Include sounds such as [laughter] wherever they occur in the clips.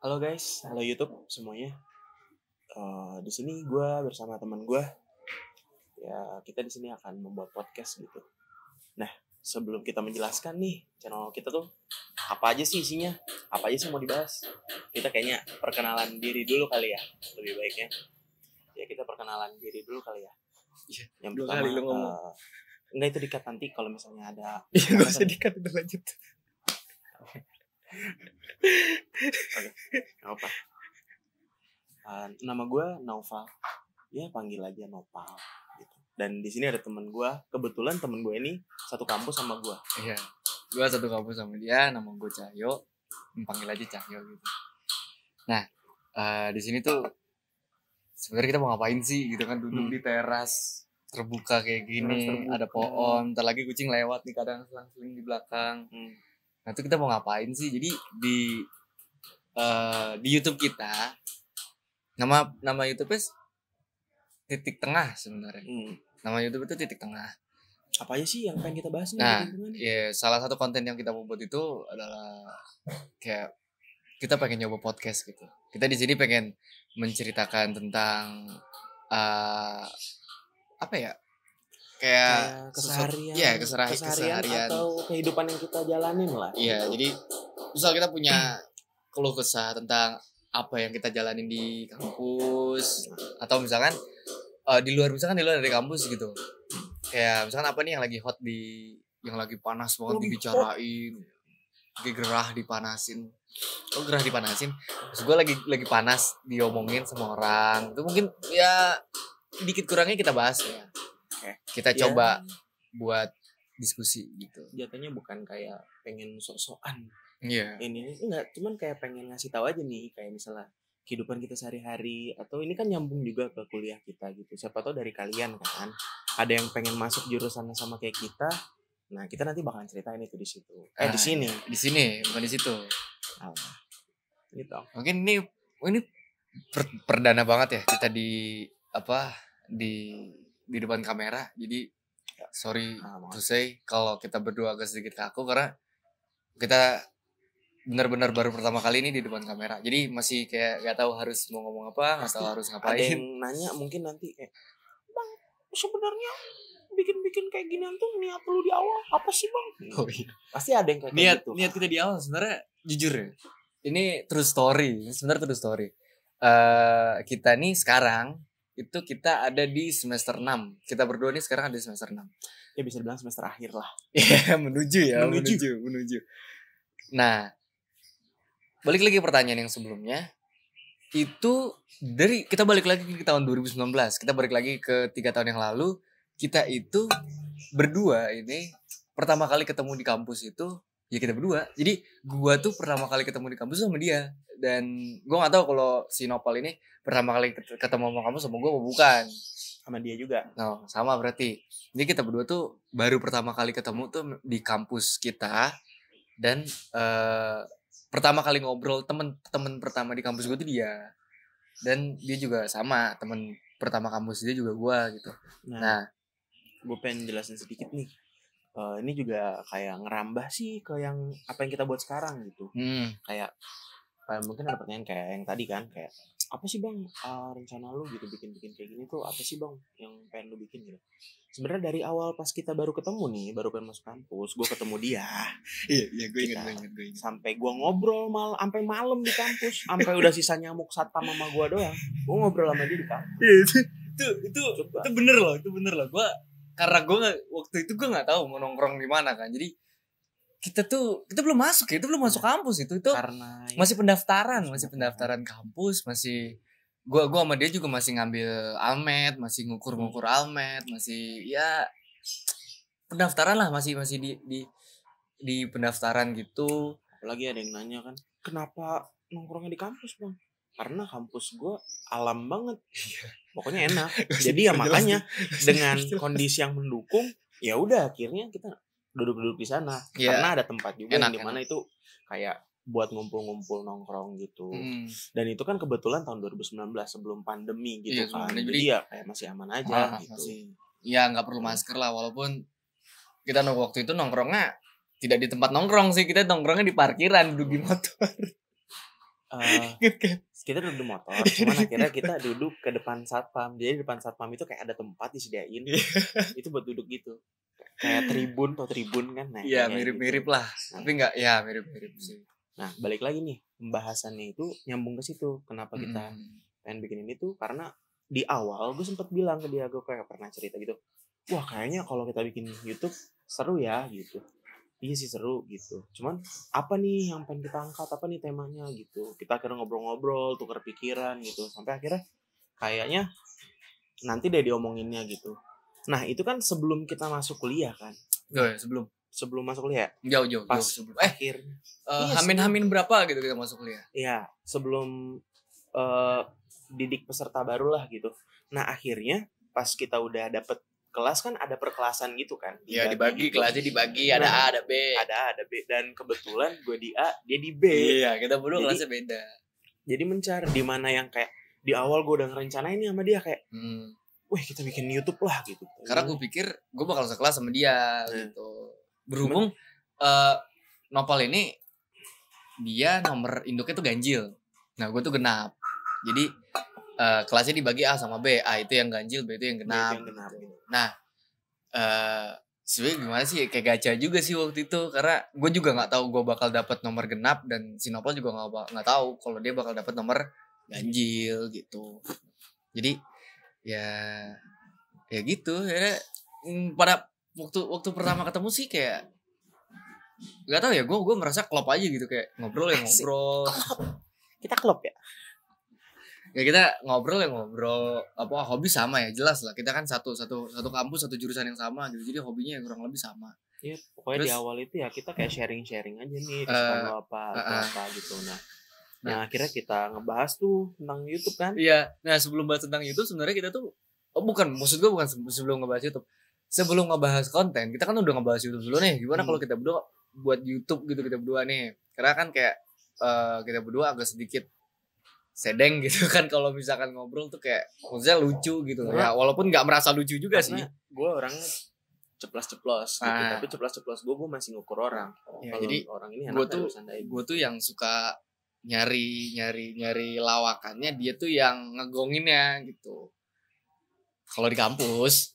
Halo guys, halo YouTube semuanya. Uh, di sini gue bersama teman gue. Ya kita di sini akan membuat podcast gitu. Nah sebelum kita menjelaskan nih channel kita tuh apa aja sih isinya, apa aja sih mau dibahas. Kita kayaknya perkenalan diri dulu kali ya, lebih baiknya. Ya kita perkenalan diri dulu kali ya. Iya. Yang pertama, enggak eh, itu dikat nanti kalau misalnya ada. Iya gak usah dikat udah lanjut. Oke, okay, Uh, nama gue Nova, Ya panggil aja Nopal. Gitu. Dan di sini ada teman gue. Kebetulan teman gue ini satu kampus sama gue. Iya. Gue satu kampus sama dia. Nama gue Cahyo. Panggil aja Cahyo gitu. Nah, uh, di sini tuh sebenarnya kita mau ngapain sih gitu kan duduk hmm. di teras terbuka kayak gini terbuka. ada pohon ntar lagi kucing lewat nih kadang selang-seling di belakang hmm nanti kita mau ngapain sih jadi di uh, di YouTube kita nama nama YouTube titik tengah sebenarnya hmm. nama YouTube itu titik tengah apa aja sih yang pengen kita bahas nih nah ya yeah, salah satu konten yang kita mau buat itu adalah kayak kita pengen nyoba podcast gitu kita di sini pengen menceritakan tentang uh, apa ya kayak, keseharian, ya keseharian, keseharian, keseharian atau kehidupan yang kita jalanin lah. Iya, gitu. jadi misal kita punya keluh kesah tentang apa yang kita jalanin di kampus atau misalkan uh, di luar misalkan di luar dari kampus gitu. Kayak misalkan apa nih yang lagi hot di yang lagi panas banget lagi dibicarain, hot. lagi gerah dipanasin. Oh gerah dipanasin. Terus gue lagi lagi panas diomongin sama orang. Itu mungkin ya dikit kurangnya kita bahas ya Eh, kita yeah. coba buat diskusi gitu jatuhnya bukan kayak pengen sok-sokan yeah. ini enggak cuman kayak pengen ngasih tahu aja nih kayak misalnya kehidupan kita sehari-hari atau ini kan nyambung juga ke kuliah kita gitu siapa tahu dari kalian kan ada yang pengen masuk jurusan sama kayak kita nah kita nanti bakalan ceritain itu di situ eh nah, di ah, sini di sini bukan di situ nah, gitu mungkin ini ini per, perdana banget ya kita di apa di di depan kamera jadi ya. sorry ah, to say kalau kita berdua agak sedikit kaku karena kita benar-benar baru pertama kali ini di depan kamera jadi masih kayak gak tahu harus mau ngomong apa nggak tahu harus ngapain ada yang nanya mungkin nanti kayak bang sebenarnya bikin-bikin kayak ginian tuh niat lu di awal apa sih bang [laughs] oh, iya. pasti ada yang kayak niat gitu. niat kita di awal sebenarnya jujur ya ini true story sebenarnya true story uh, kita nih sekarang itu kita ada di semester 6. Kita berdua ini sekarang ada di semester 6. Ya bisa dibilang semester akhir lah. Iya, [laughs] menuju ya, menuju. menuju, menuju. Nah, balik lagi pertanyaan yang sebelumnya. Itu dari kita balik lagi ke tahun 2019. Kita balik lagi ke tiga tahun yang lalu. Kita itu berdua ini pertama kali ketemu di kampus itu ya kita berdua jadi gua tuh pertama kali ketemu di kampus sama dia dan gua gak tahu kalau si Nopal ini pertama kali ketemu sama kamu sama gua bukan sama dia juga no sama berarti jadi kita berdua tuh baru pertama kali ketemu tuh di kampus kita dan uh, pertama kali ngobrol temen-temen pertama di kampus gue tuh dia dan dia juga sama temen pertama kampus dia juga gua gitu nah, nah gue pengen jelasin sedikit nih uh, ini juga kayak ngerambah sih ke yang apa yang kita buat sekarang gitu hmm. kayak kayak eh, mungkin ada pertanyaan kayak yang tadi kan kayak apa sih bang uh, rencana lu gitu bikin bikin kayak gini tuh apa sih bang yang pengen lu bikin gitu sebenarnya dari awal pas kita baru ketemu nih baru pengen masuk kampus gue ketemu dia [laughs] iya iya gue ingat gue ingat gue sampai gue ngobrol mal sampai malam di kampus sampai udah sisa nyamuk satpam mama gue doang gue ngobrol sama dia di kampus iya itu itu itu, itu bener loh itu bener loh gue karena gue waktu itu gue nggak tahu mau nongkrong di mana kan jadi kita tuh kita belum masuk ya itu belum masuk kampus itu itu karena ya. masih pendaftaran masih pendaftaran kampus masih gue gua sama dia juga masih ngambil almet masih ngukur ngukur hmm. almet masih ya pendaftaran lah masih masih di di di pendaftaran gitu apalagi ada yang nanya kan kenapa nongkrongnya di kampus bang karena kampus gue alam banget iya. pokoknya enak [laughs] jadi ya makanya dengan kondisi yang mendukung ya udah akhirnya kita duduk-duduk di sana yeah. karena ada tempat juga enak, yang dimana enak. itu kayak buat ngumpul-ngumpul nongkrong gitu hmm. dan itu kan kebetulan tahun 2019 sebelum pandemi gitu yeah, iya, kan jadi, ya kayak masih aman aja ah, gitu masih. ya nggak perlu iya. masker lah walaupun kita waktu itu nongkrongnya tidak di tempat nongkrong sih kita nongkrongnya di parkiran duduk di motor uh, gitu [laughs] kita duduk di motor [laughs] iya, cuman akhirnya kita duduk ke depan satpam jadi depan satpam itu kayak ada tempat disediain iya. [laughs] itu buat duduk gitu kayak tribun atau tribun kan nah ya mirip-mirip gitu. lah nah. tapi nggak ya mirip-mirip sih nah balik lagi nih pembahasannya itu nyambung ke situ kenapa kita hmm. pengen bikin ini tuh karena di awal gue sempet bilang ke dia gue kayak pernah cerita gitu wah kayaknya kalau kita bikin YouTube seru ya gitu iya sih seru gitu cuman apa nih yang pengen kita angkat apa nih temanya gitu kita akhirnya ngobrol-ngobrol tukar pikiran gitu sampai akhirnya kayaknya nanti deh diomonginnya gitu nah itu kan sebelum kita masuk kuliah kan ya, sebelum sebelum masuk kuliah ya? jauh jauh pas jauh, sebelum eh akhir uh, eh, iya, hamin hamin berapa gitu kita masuk kuliah Iya sebelum uh, didik peserta barulah gitu nah akhirnya pas kita udah dapet kelas kan ada perkelasan gitu kan Iya dibagi, dibagi gitu. kelasnya dibagi ada nah, A ada B ada A ada B dan kebetulan gue di A dia di B iya kita berdua kelasnya beda jadi mencar di mana yang kayak di awal gue udah ngerencanain ini sama dia kayak hmm. wih kita bikin YouTube lah gitu karena gue pikir gue bakal sekelas sama dia hmm. gitu berhubung uh, Nopal ini dia nomor induknya tuh ganjil nah gue tuh genap jadi uh, kelasnya dibagi A sama B A itu yang ganjil B itu yang genap, yang gitu. genap gitu. nah uh, sebenarnya gimana sih kayak gacha juga sih waktu itu karena gue juga nggak tahu gue bakal dapat nomor genap dan si Sinopal juga nggak nggak tahu kalau dia bakal dapat nomor ganjil gitu jadi ya ya gitu ya pada waktu waktu pertama ketemu sih kayak nggak tahu ya gue gue merasa klop aja gitu kayak ngobrol ya ngobrol klop. kita klop ya ya kita ngobrol ya ngobrol apa hobi sama ya jelas lah kita kan satu satu satu kampus satu jurusan yang sama gitu jadi hobinya ya kurang lebih sama Iya, pokoknya Terus, di awal itu ya kita kayak sharing-sharing aja nih eh, tentang uh, apa uh, uh, apa gitu. Nah, nah, nah akhirnya kita ngebahas tuh tentang YouTube kan? Iya. Nah sebelum bahas tentang YouTube sebenarnya kita tuh oh bukan maksud gue bukan sebelum ngebahas YouTube. Sebelum ngebahas konten kita kan udah ngebahas YouTube dulu nih. Gimana hmm. kalau kita berdua buat YouTube gitu kita berdua nih? Karena kan kayak uh, kita berdua agak sedikit sedeng gitu [laughs] kan kalau misalkan ngobrol tuh kayak maksudnya lucu gitu ya walaupun nggak merasa lucu juga sih gue orang ceplos-ceplos gitu. Ah. tapi ceplos-ceplos gue gue masih ngukur orang ya, jadi orang ini gue tuh gue tuh yang suka nyari nyari nyari lawakannya dia tuh yang ngegonginnya gitu kalau di kampus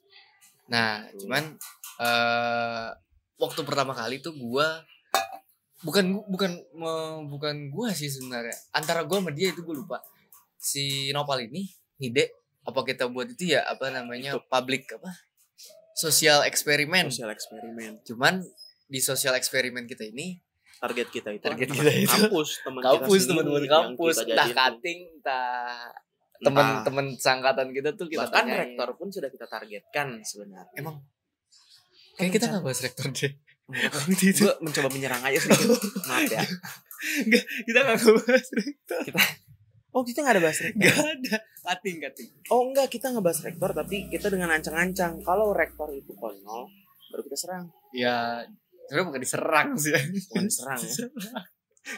nah cuman uh, waktu pertama kali tuh gue bukan bukan bukan gua sih sebenarnya antara gua sama dia itu gue lupa si Nopal ini ide apa kita buat itu ya apa namanya itu. public apa sosial eksperimen sosial eksperimen cuman di sosial eksperimen kita ini target kita itu target kita itu kampus teman kampus teman-teman kampus entah kating entah teman-teman sangkatan kita tuh kita bahkan tanyain. rektor pun sudah kita targetkan sebenarnya emang kayak kita kan nggak bahas rektor deh [laughs] gue mencoba menyerang aja sedikit maaf ya Enggak, kita gak ngebahas rektor kita oh kita gak ada bahas rektor gak ada kating kating oh enggak kita ngebahas rektor tapi kita dengan ancang-ancang kalau rektor itu konyol baru kita serang ya tapi bukan diserang sih bukan diserang ya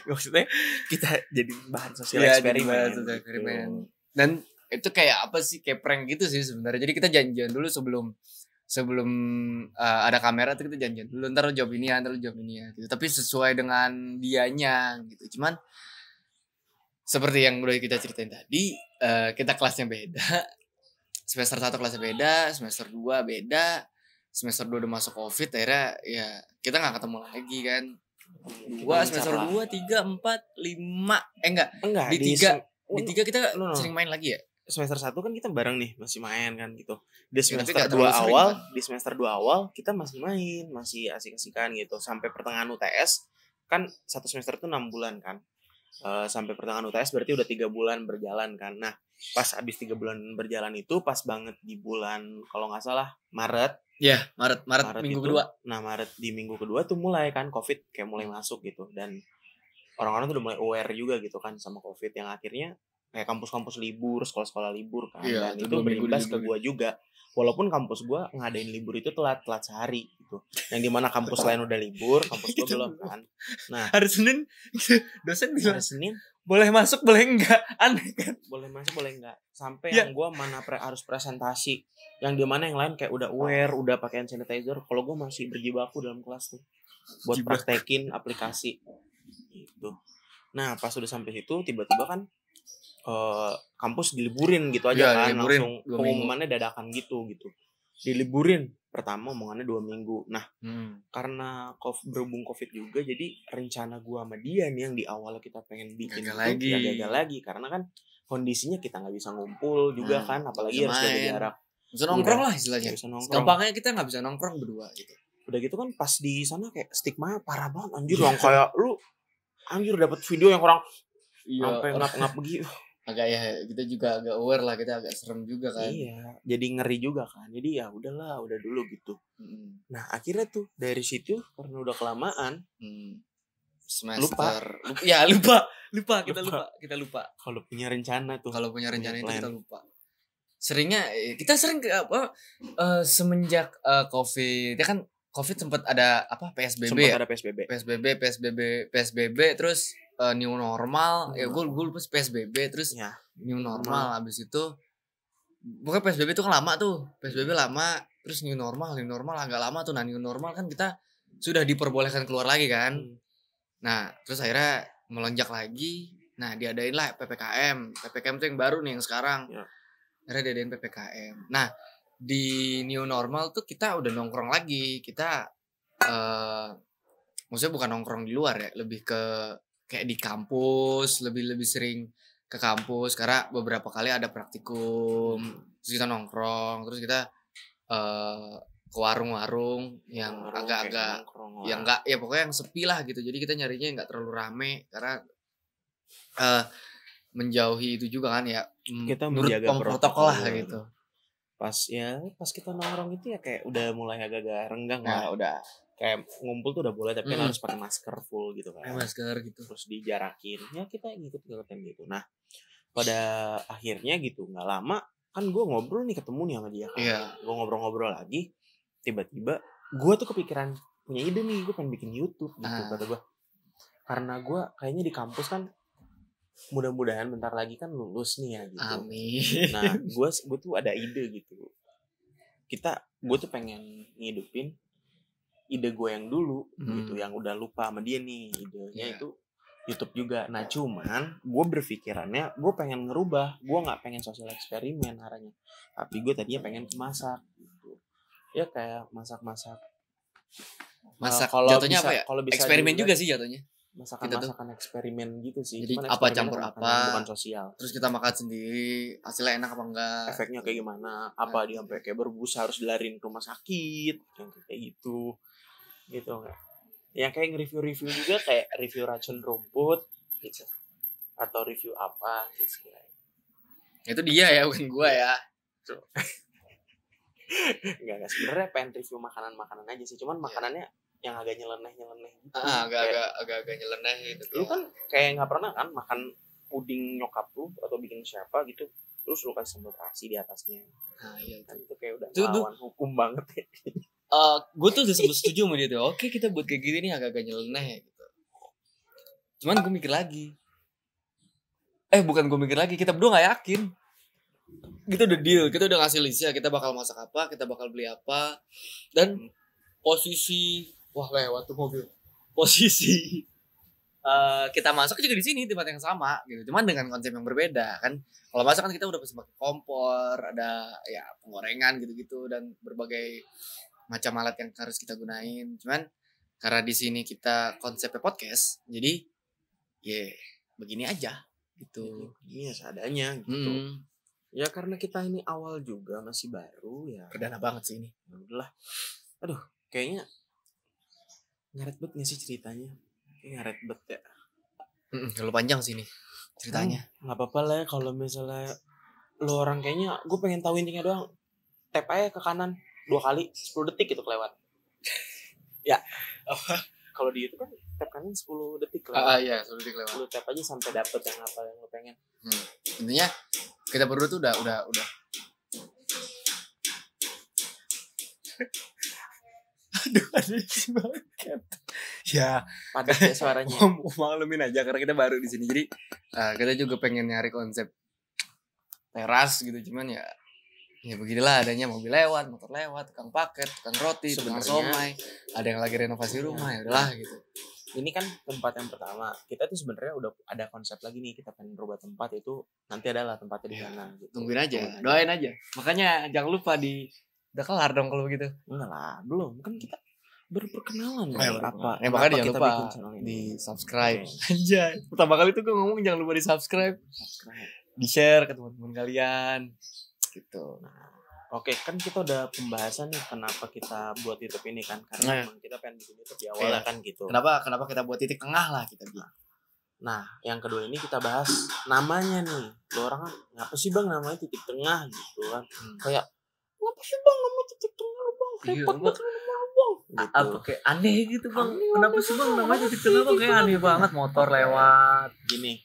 maksudnya kita jadi bahan sosial ya, eksperimen bahan gitu. eksperimen gitu. dan itu kayak apa sih kayak prank gitu sih sebenarnya jadi kita janjian dulu sebelum sebelum uh, ada kamera tuh kita janjian dulu ntar lu jawab ini ya ntar lu jawab ini ya gitu tapi sesuai dengan dianya gitu cuman seperti yang udah kita ceritain tadi uh, kita kelasnya beda semester satu kelasnya beda semester dua beda semester dua udah masuk covid akhirnya ya kita nggak ketemu lagi kan dua semester dua tiga empat lima eh enggak, enggak di tiga di, di tiga kita sering main lagi ya semester satu kan kita bareng nih masih main kan gitu di iya, semester ya, dua awal kan? di semester dua awal kita masih main masih asik-asikan gitu sampai pertengahan UTS kan satu semester itu enam bulan kan uh, sampai pertengahan UTS berarti udah tiga bulan berjalan kan nah pas abis tiga bulan berjalan itu pas banget di bulan kalau nggak salah Maret ya yeah, Maret, Maret Maret minggu itu, kedua nah Maret di minggu kedua tuh mulai kan COVID kayak mulai masuk gitu dan orang-orang tuh udah mulai aware juga gitu kan sama COVID yang akhirnya kayak kampus-kampus libur, sekolah-sekolah libur kan. Iya, Dan itu berimbas ke gitu. gue juga. Walaupun kampus gue ngadain libur itu telat telat sehari gitu. Yang dimana kampus lain udah libur, kampus gue gitu. belum kan. Nah hari Senin [laughs] dosen bilang hari Senin boleh masuk boleh enggak aneh kan boleh masuk boleh enggak sampai ya. yang gue mana pre harus presentasi yang di mana yang lain kayak udah aware udah pakaian sanitizer kalau gue masih berjibaku dalam kelas tuh buat Jibak. praktekin aplikasi itu nah pas udah sampai situ tiba-tiba kan Eh, kampus diliburin gitu aja ya, kan diliburin, langsung pengumumannya minggu. dadakan gitu gitu diliburin pertama omongannya dua minggu nah hmm. karena COVID, berhubung covid juga jadi rencana gua sama dia nih yang di awal kita pengen bikin gagal ya lagi gak gagal lagi karena kan kondisinya kita nggak bisa ngumpul juga hmm. kan apalagi harus jaga jarak bisa nongkrong iya, lah istilahnya bisa nongkrong. gampangnya kita nggak bisa nongkrong berdua gitu udah gitu kan pas di sana kayak stigma parah banget anjir yeah. kayak lu anjir dapat video yang orang iya. sampai ngap-ngap begitu agak ya kita juga agak aware lah kita agak serem juga kan iya jadi ngeri juga kan jadi ya udahlah udah dulu gitu hmm. nah akhirnya tuh dari situ karena udah kelamaan hmm. semester lupa. ya lupa lupa kita lupa, lupa. kita lupa kalau punya rencana tuh kalau punya rencana punya itu kita lupa seringnya eh, kita sering ke apa uh, semenjak uh, covid ya kan covid sempat ada apa psbb sempat ya? ada psbb psbb psbb psbb terus uh, new normal hmm. ya gue gue pas psbb terus ya. new normal hmm. abis itu bukan psbb itu kan lama tuh psbb iya. lama terus new normal new normal agak lama tuh nah new normal kan kita sudah diperbolehkan keluar lagi kan hmm. nah terus akhirnya melonjak lagi nah diadain lah ppkm ppkm tuh yang baru nih yang sekarang ya. akhirnya diadain ppkm nah di new normal tuh kita udah nongkrong lagi kita uh, maksudnya bukan nongkrong di luar ya lebih ke kayak di kampus lebih lebih sering ke kampus karena beberapa kali ada praktikum terus kita nongkrong terus kita uh, ke warung-warung yang agak-agak yang enggak ya pokoknya yang sepi lah gitu jadi kita nyarinya nggak terlalu rame karena uh, menjauhi itu juga kan ya mm, kita menjaga protokol lah ya. gitu pas ya pas kita nongkrong itu ya kayak udah mulai agak-agak renggang nah, lah udah kayak ngumpul tuh udah boleh tapi hmm. harus pakai masker full gitu kan. masker gitu. Terus dijarakin. Ya kita ngikut ngikutin gitu. Nah, pada akhirnya gitu nggak lama kan gue ngobrol nih ketemu nih sama dia kan. Yeah. Gue ngobrol-ngobrol lagi tiba-tiba gue tuh kepikiran punya ide nih gue pengen bikin YouTube gitu ah. kata gue. Karena gue kayaknya di kampus kan mudah-mudahan bentar lagi kan lulus nih ya gitu. Amin. Nah, gue [laughs] gue tuh ada ide gitu. Kita gue tuh pengen ngidupin ide gue yang dulu hmm. gitu yang udah lupa sama dia nih idenya yeah. itu YouTube juga. Nah cuman gue berpikirannya gue pengen ngerubah, gue nggak pengen sosial eksperimen arahnya. Tapi gue tadinya pengen masak gitu. Ya kayak masak-masak. Eh, masak. Nah, kalau jatuhnya bisa, apa ya? Kalau bisa eksperimen juga, juga sih jatuhnya. Masakan-masakan gitu eksperimen gitu sih. Jadi apa campur apa? Bukan sosial. Terus kita makan sendiri, hasilnya enak apa enggak? Efeknya kayak gimana? Apa nah, dia sampai kayak berbusa harus dilarin ke rumah sakit? Yang kayak gitu gitu nggak yang kayak nge-review-review juga kayak review racun rumput gitu atau review apa gitu sekiranya. itu dia ya bukan gua ya Enggak, enggak. Sebenarnya pengen review makanan-makanan aja sih. Cuman iya. makanannya yang agak nyeleneh-nyeleneh gitu. Ah, agak-agak agak-agak nyeleneh gitu. Lu kan kayak nggak pernah kan makan puding nyokap lu atau bikin siapa gitu. Terus lu kasih sambal terasi di atasnya. Nah, iya. Kan itu kayak udah melawan hukum banget ya. [laughs] uh, eh, gue tuh udah sebut setuju sama dia tuh oke kita buat kayak gini nih agak-agak nyeleneh gitu cuman gue mikir lagi eh bukan gue mikir lagi kita berdua gak yakin kita udah deal kita udah ngasih ya kita bakal masak apa kita bakal beli apa dan posisi wah lewat tuh mobil posisi Uh, kita masak juga di sini tempat yang sama gitu cuman dengan konsep yang berbeda kan kalau masak kan kita udah pasti pakai kompor ada ya penggorengan gitu-gitu dan berbagai macam alat yang harus kita gunain cuman karena di sini kita konsepnya podcast jadi ya yeah, begini aja gitu iya, iya seadanya gitu hmm. ya karena kita ini awal juga masih baru ya perdana banget sih ini Alhamdulillah. Ya aduh kayaknya ngaret bet gak sih ceritanya ngaret bet ya Kalau terlalu panjang sih ini ceritanya hmm, nggak hmm, apa-apa lah ya kalau misalnya lo orang kayaknya gue pengen tahu intinya doang tap aja ke kanan dua kali sepuluh detik gitu kelewat ya kalau di YouTube kan tap kanan 10 detik lah. Ah, iya, 10 detik lewat. Lu tap aja sampai dapet yang apa yang lo pengen. Hmm. Intinya kita berdua tuh udah udah udah [laughs] Aduh, ada banget. Ya, pada ya suaranya. Um, [laughs] maklumin aja karena kita baru di sini. Jadi uh, kita juga pengen nyari konsep teras gitu, cuman ya ya beginilah adanya mobil lewat motor lewat tukang paket tukang roti tukang somai ada yang lagi renovasi iya. rumah ya udahlah gitu ini kan tempat yang pertama kita tuh sebenarnya udah ada konsep lagi nih kita pengen rubah tempat itu nanti adalah tempatnya di iya. sana ya, gitu. tungguin aja tungguin doain aja. aja makanya jangan lupa di udah kelar dong kalau begitu enggak lah belum kan kita berperkenalan perkenalan ya, apa ya, makanya jangan lupa di subscribe aja iya. [laughs] pertama kali tuh gue ngomong jangan lupa di subscribe, subscribe. di share ke teman-teman kalian gitu. Nah, Oke, kan kita udah pembahasan nih kenapa kita buat YouTube ini kan karena nah, iya. memang kita pengen bikin YouTube di awal iya. kan gitu. Kenapa kenapa kita buat titik tengah lah kita bilang. Nah, yang kedua ini kita bahas namanya nih. Lo orang ngapa sih bang namanya titik tengah gitu kan? Hmm. Kayak ngapa sih bang nama titik tengah bang? Iya, Repot banget bang. Gitu. Apa ah, aneh gitu bang? Aneh, kenapa aneh, sih bang namanya titik tengah bang? Kayak aneh banget motor lewat. Gini,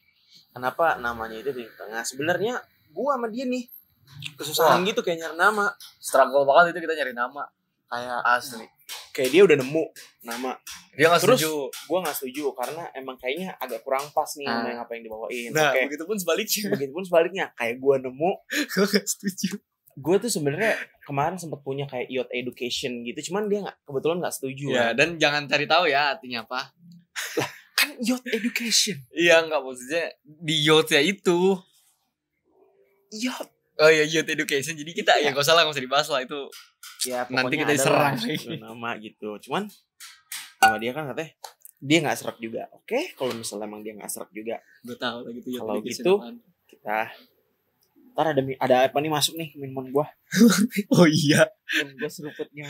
kenapa namanya itu titik tengah? Sebenarnya gua sama dia nih kesusahan Wah. gitu kayak nyari nama struggle banget itu kita nyari nama kayak asli kayak dia udah nemu nama dia nggak setuju gue gak setuju karena emang kayaknya agak kurang pas nih ah. yang apa yang dibawain nah okay. begitu pun sebaliknya begitu pun sebaliknya kayak gue nemu [laughs] gue nggak setuju gue tuh sebenarnya kemarin sempat punya kayak iot education gitu cuman dia gak, kebetulan gak setuju ya kan? dan jangan cari tahu ya artinya apa lah kan iot education iya gak maksudnya di yacht ya itu yacht Oh iya youth education. Jadi kita ya iya. nggak salah nggak usah dibahas lah itu. Ya nanti kita diserang gitu. [laughs] Nama gitu. Cuman sama dia kan katanya dia nggak serak juga. Oke, okay? kalau misalnya emang dia nggak serak juga. Gue tahu lagi tuh Kalau gitu kita ntar ada ada apa nih masuk nih minuman gua. [laughs] oh iya. Minuman gua seruputnya.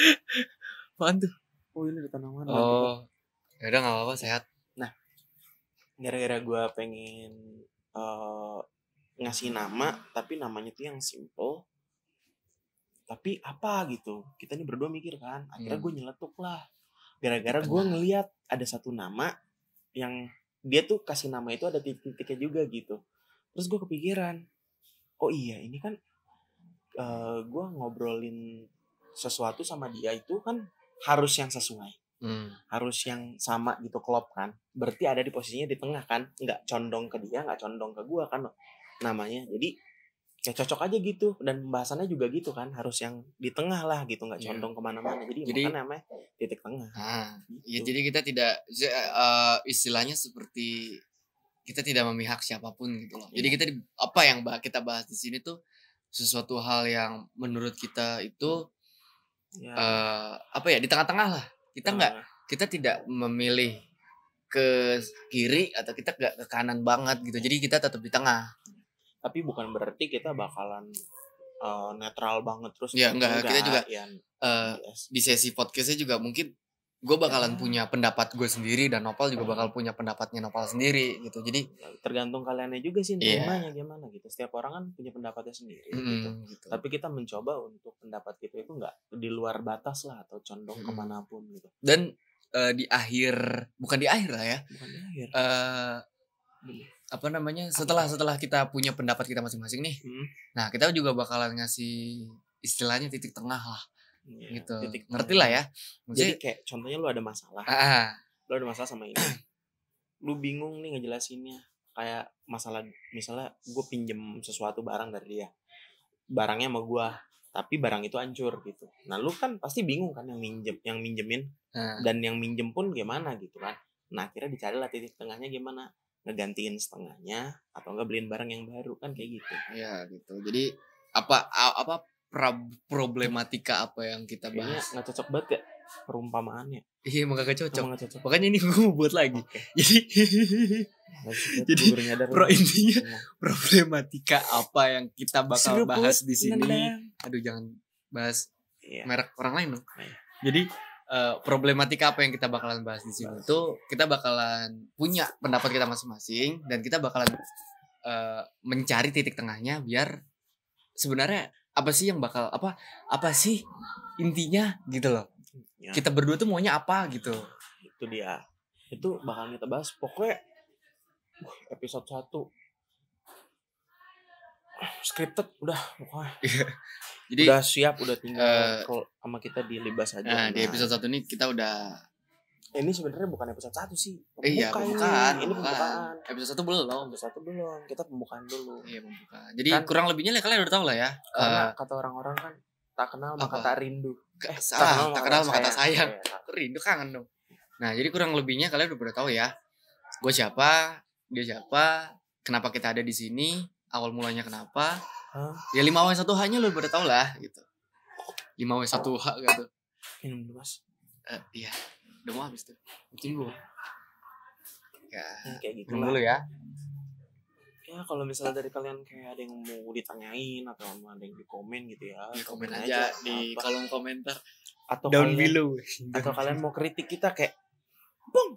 [laughs] Apaan tuh? Oh ini ada tanaman. Oh. Ya udah nggak apa-apa sehat. Nah, gara-gara gua pengen uh, ngasih nama tapi namanya tuh yang simple tapi apa gitu kita ini berdua mikir kan akhirnya hmm. gue nyeletuk lah gara-gara gue ngeliat ada satu nama yang dia tuh kasih nama itu ada titik-titiknya juga gitu terus gue kepikiran oh iya ini kan uh, eh, gue ngobrolin sesuatu sama dia itu kan harus yang sesuai hmm. harus yang sama gitu klop kan berarti ada di posisinya di tengah kan nggak condong ke dia nggak condong ke gue kan namanya jadi kayak cocok aja gitu dan pembahasannya juga gitu kan harus yang di tengah lah gitu nggak iya. condong yeah. kemana-mana jadi, jadi makanya namanya titik tengah ah, ya gitu. ya jadi kita tidak uh, istilahnya seperti kita tidak memihak siapapun gitu loh jadi iya. kita di, apa yang kita bahas di sini tuh sesuatu hal yang menurut kita itu yeah. Ya. uh, apa ya di tengah-tengah lah kita nggak nah. kita tidak memilih ke kiri atau kita nggak ke kanan banget gitu jadi kita tetap di tengah tapi bukan berarti kita hmm. bakalan uh, netral banget terus ya enggak, enggak kita juga ya, uh, yes. di sesi podcastnya juga mungkin gue bakalan ya. punya pendapat gue sendiri dan Nopal juga bakal punya pendapatnya Nopal sendiri gitu jadi tergantung kaliannya juga sih gimana iya. yeah. gimana gitu setiap orang kan punya pendapatnya sendiri mm, gitu. Hmm, gitu tapi kita mencoba untuk pendapat kita itu nggak di luar batas lah atau condong mm. pun gitu dan uh, di akhir bukan di akhir lah ya bukan di akhir uh, apa namanya setelah setelah kita punya pendapat kita masing-masing nih hmm. nah kita juga bakalan ngasih istilahnya titik tengah lah ya, gitu titik ngerti lah ya? ya Maksudnya, jadi kayak contohnya lu ada masalah uh, lu ada masalah sama ini [clears throat] lu bingung nih ngejelasinnya kayak masalah misalnya gue pinjem sesuatu barang dari dia barangnya sama gue tapi barang itu hancur gitu nah lu kan pasti bingung kan yang minjem yang minjemin uh. dan yang minjem pun gimana gitu kan nah akhirnya dicarilah titik tengahnya gimana ngegantiin setengahnya atau enggak beliin barang yang baru kan kayak gitu. Iya gitu. Jadi apa apa problematika apa yang kita bahas? Kayaknya nggak cocok banget ya perumpamaannya. Iya emang gak cocok. Emang gak cocok. Makanya ini gue mau buat lagi. Okay. Jadi jadi pro intinya iya. problematika apa yang kita bakal Seru bahas di sini. Aduh jangan bahas iya. merek orang lain dong. Iya. Jadi uh, problematika apa yang kita bakalan bahas di sini itu kita bakalan punya pendapat kita masing-masing dan kita bakalan uh, mencari titik tengahnya biar sebenarnya apa sih yang bakal apa apa sih intinya gitu loh ya. kita berdua tuh maunya apa gitu itu dia itu bakal kita bahas pokoknya episode satu scripted udah pokoknya. [laughs] Iya. Jadi udah siap udah tinggal uh, sama kita di libas aja. Nah, di nah. episode satu ini kita udah ini sebenarnya bukan episode satu sih. Pembukaan. Eh, iya, pembukaan. Ini pembukaan. Episode satu belum. Episode satu belum. Kita pembukaan dulu. Iya, pembukaan. Jadi kan, kurang lebihnya lah kalian udah tahu lah ya. Karena uh, kata orang-orang kan tak kenal maka tak rindu. Eh, salah, tak kenal maka tak sayang. Iya. Rindu kangen dong. Nah, jadi kurang lebihnya kalian udah pada tahu ya. Gue siapa, dia siapa, kenapa kita ada di sini, awal mulanya kenapa huh? ya lima W satu H nya lu udah tau lah gitu lima W satu H gitu minum dulu mas uh, iya udah mau habis tuh kucing gua ya, hmm, kayak gitu minum dulu ya ya kalau misalnya dari kalian kayak ada yang mau ditanyain atau ada yang dikomen gitu ya di ya, aja, aja di apa. kolom komentar atau down kalian, below atau kalian mau kritik kita kayak bang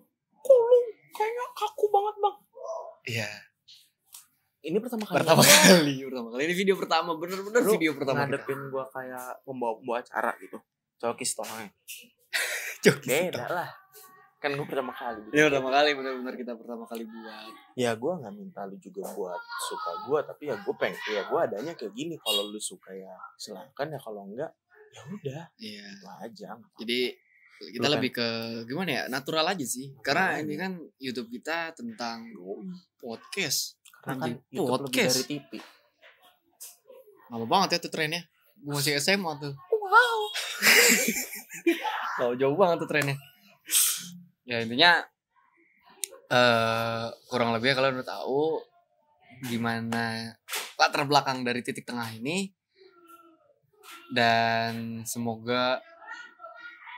kulung kayaknya kaku banget bang iya yeah ini pertama kali pertama kali [laughs] pertama kali ini video pertama bener-bener video pertama ngadepin kita. gua kayak membawa pembawa acara gitu cokis tolongnya [laughs] cokis beda lah kan gue pertama kali ya pertama kali bener-bener kita pertama kali buat ya gue nggak minta lu juga buat suka gua tapi ya gue pengen ya gue adanya kayak gini kalau lu suka ya silakan ya kalau enggak ya udah iya. gitu aja jadi kita Bukan. lebih ke gimana ya natural aja sih karena iya. ini kan YouTube kita tentang podcast Kan Anjing, kan YouTube podcast. lebih dari TV. Lama banget ya tuh trennya. Gue masih SMA tuh. Wow. Kalau jauh banget tuh trennya. Ya intinya uh, kurang lebih ya kalau udah tahu gimana latar belakang dari titik tengah ini dan semoga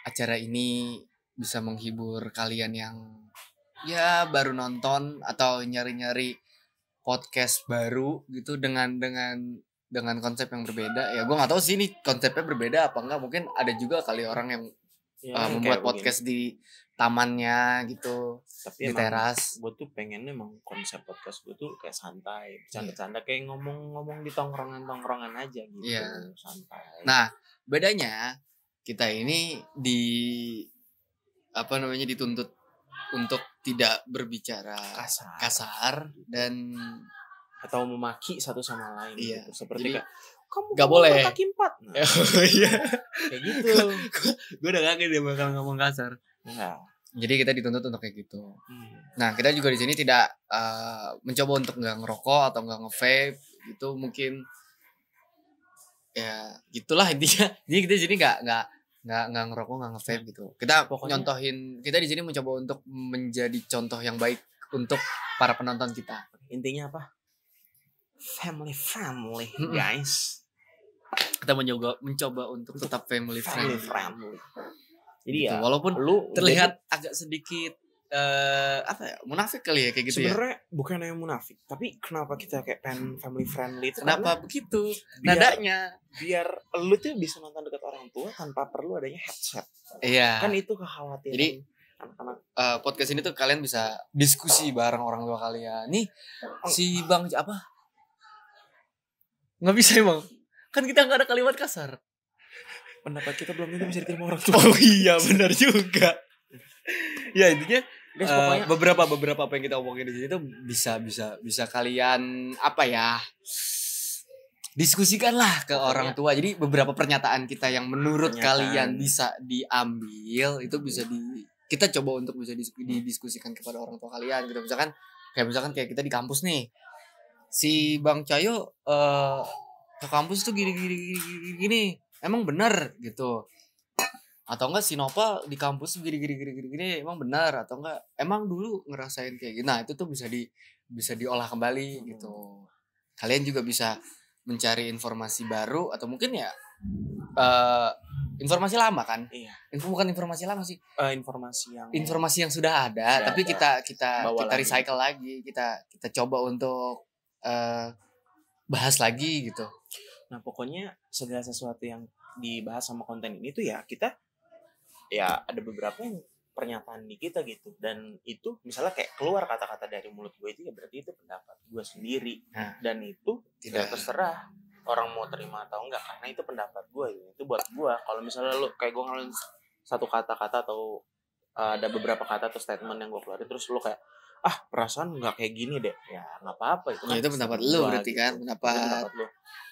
acara ini bisa menghibur kalian yang ya baru nonton atau nyari-nyari podcast baru gitu dengan dengan dengan konsep yang berbeda ya gue nggak tahu sih ini konsepnya berbeda apa enggak mungkin ada juga kali orang yang ya, uh, membuat podcast begini. di tamannya gitu Tapi di teras gue tuh pengen emang konsep podcast gue tuh kayak santai canda canda yeah. kayak ngomong-ngomong di tongkrongan-tongkrongan aja gitu yeah. santai nah bedanya kita ini di apa namanya dituntut untuk tidak berbicara kasar, kasar dan atau memaki satu sama lain iya. gitu. seperti Jadi, kamu gak boleh kaki empat nah. [laughs] oh, iya. kayak gitu [laughs] gue udah kaget dia bakal ngomong kasar nah. jadi kita dituntut untuk kayak gitu hmm. nah kita juga di sini tidak uh, mencoba untuk nggak ngerokok atau nggak ngevape itu mungkin ya gitulah intinya [laughs] jadi kita jadi nggak nggak nggak nggak ngerokok nggak ngevape nah, gitu kita Pokoknya, nyontohin kita di sini mencoba untuk menjadi contoh yang baik untuk para penonton kita intinya apa family family hmm guys kita mencoba mencoba untuk tetap family, family family. jadi gitu, ya walaupun lu terlihat jadi, agak sedikit eh apa ya munafik kali ya kayak gitu ya? sebenarnya ya? bukan yang munafik tapi kenapa kita kayak pengen family friendly itu kenapa begitu biar, nadanya biar lu tuh bisa nonton dekat orang tua tanpa perlu adanya headset iya kan itu kekhawatiran jadi anak-anak uh, podcast ini tuh kalian bisa diskusi bareng orang tua kalian nih oh. si bang apa nggak bisa emang kan kita nggak ada kalimat kasar pendapat kita belum tentu bisa diterima orang [laughs] oh tua oh iya benar juga ya intinya Guys, uh, pokoknya beberapa beberapa apa yang kita omongin di sini tuh bisa bisa bisa kalian apa ya diskusikanlah ke pokoknya. orang tua. Jadi beberapa pernyataan kita yang menurut pernyataan. kalian bisa diambil itu bisa di kita coba untuk bisa didiskusikan kepada orang tua kalian gitu. Misalkan kayak misalkan kayak kita di kampus nih. Si Bang Cayo uh, ke kampus tuh gini gini gini, gini. emang bener gitu atau enggak sinopa di kampus gini gini gini gini gini emang benar atau enggak emang dulu ngerasain kayak gini nah itu tuh bisa di bisa diolah kembali hmm. gitu oh. kalian juga bisa mencari informasi baru atau mungkin ya uh, informasi lama kan iya. Info, bukan informasi lama sih uh, informasi yang informasi yang sudah ada ya, tapi ya. kita kita Bawa kita lagi. recycle lagi kita kita coba untuk uh, bahas lagi gitu nah pokoknya segala sesuatu yang dibahas sama konten ini tuh ya kita ya ada beberapa yang pernyataan di kita gitu dan itu misalnya kayak keluar kata-kata dari mulut gue itu ya berarti itu pendapat gue sendiri nah, dan itu tidak ya terserah orang mau terima atau enggak karena itu pendapat gue ya. itu buat gue kalau misalnya lo kayak gue ngeluarin satu kata-kata atau uh, ada beberapa kata atau statement yang gue keluarin terus lo kayak ah perasaan nggak kayak gini deh ya nggak apa-apa itu nah, kan itu pendapat lo berarti gitu. kan pendapat, pendapat lo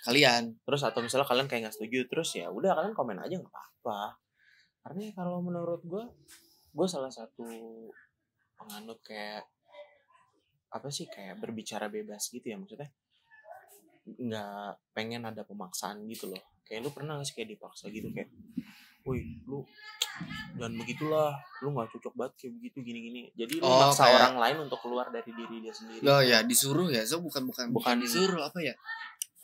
kalian terus atau misalnya kalian kayak nggak setuju terus ya udah kalian komen aja nggak apa-apa karena kalau menurut gue gue salah satu penganut kayak apa sih kayak berbicara bebas gitu ya maksudnya nggak pengen ada pemaksaan gitu loh kayak lu pernah gak sih kayak dipaksa gitu kayak woi lu dan begitulah lu nggak cocok banget kayak begitu gini gini jadi lu oh, maksa kayak... orang lain untuk keluar dari diri dia sendiri oh ya disuruh ya so bukan bukan bukan disuruh apa ya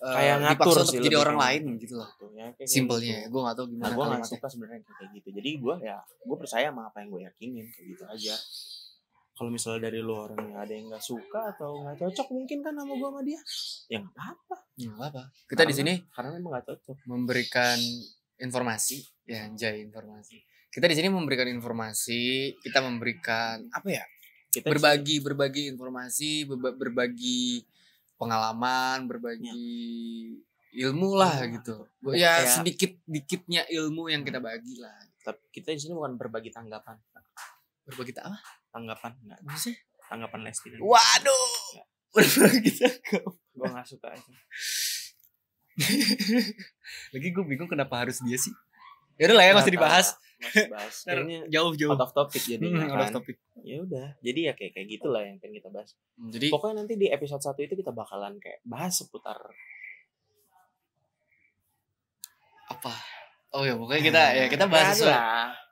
uh, kayak ngatur sih jadi orang lain gitu loh. Simpelnya, gitu. gue gak tau gimana. Nah, gue gak suka sebenarnya kayak gitu. Jadi gue ya, gue percaya sama apa yang gue yakinin kayak gitu aja. Kalau misalnya dari lu orang ada yang gak suka atau gak cocok mungkin kan sama gue sama dia, ya gak apa-apa. Ya gak apa. Kita di sini karena memang gak cocok. Memberikan informasi, ya anjay informasi. Kita di sini memberikan informasi, kita memberikan apa ya? Kita berbagi berbagi informasi, berbagi pengalaman berbagi ya. ilmu lah iya. Gitu. Iya. ya. gitu ya, ya sedikit dikitnya ilmu yang kita bagi lah tapi kita di sini bukan berbagi tanggapan berbagi apa tanggapan nggak sih tanggapan lesti waduh berbagi tanggapan gue nggak suka aja [laughs] lagi gue bingung kenapa harus dia sih ya udah lah ya masih dibahas masih [laughs] bahas kayaknya jauh jauh out of topic jadi hmm, kan? out of kan. topic ya udah jadi ya kayak kayak gitulah yang pengen kita bahas hmm, jadi pokoknya nanti di episode satu itu kita bakalan kayak bahas seputar apa oh ya pokoknya kita hmm, ya kita ya bahas sesuai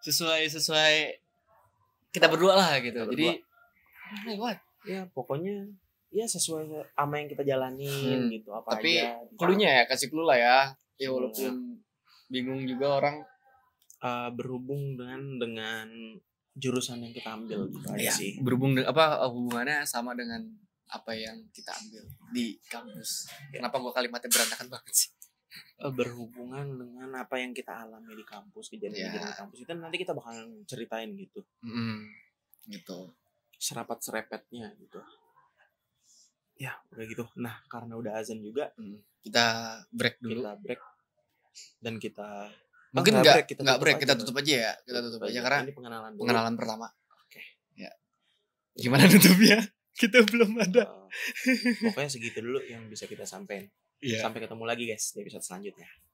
sesuai sesuai kita berdua lah gitu kita jadi berdua. Oh what ya pokoknya ya sesuai sama yang kita jalanin hmm. gitu apa tapi aja ya kasih clue lah ya ya iya. walaupun hmm. bingung juga orang uh, berhubung dengan dengan jurusan yang kita ambil gitu aja ya, sih. Berhubung dengan apa eh, hubungannya sama dengan apa yang kita ambil di kampus. Ya. Kenapa gua kalimatnya berantakan banget sih? Eh, berhubungan dengan apa yang kita alami di kampus kejadian-kejadian yeah. di iya. kampus itu nanti kita bakal ceritain gitu mm, gitu serapat serepetnya gitu ya udah gitu nah karena udah azan juga mm. kita break dulu kita break dan kita mungkin nggak break, kita, break. Kita tutup, break. Aja. kita tutup aja ya kita tutup aja karena ini pengenalan dulu. pengenalan pertama oke okay. ya gimana tutupnya [laughs] kita belum ada uh, pokoknya segitu dulu yang bisa kita sampaikan yeah. sampai ketemu lagi guys di episode selanjutnya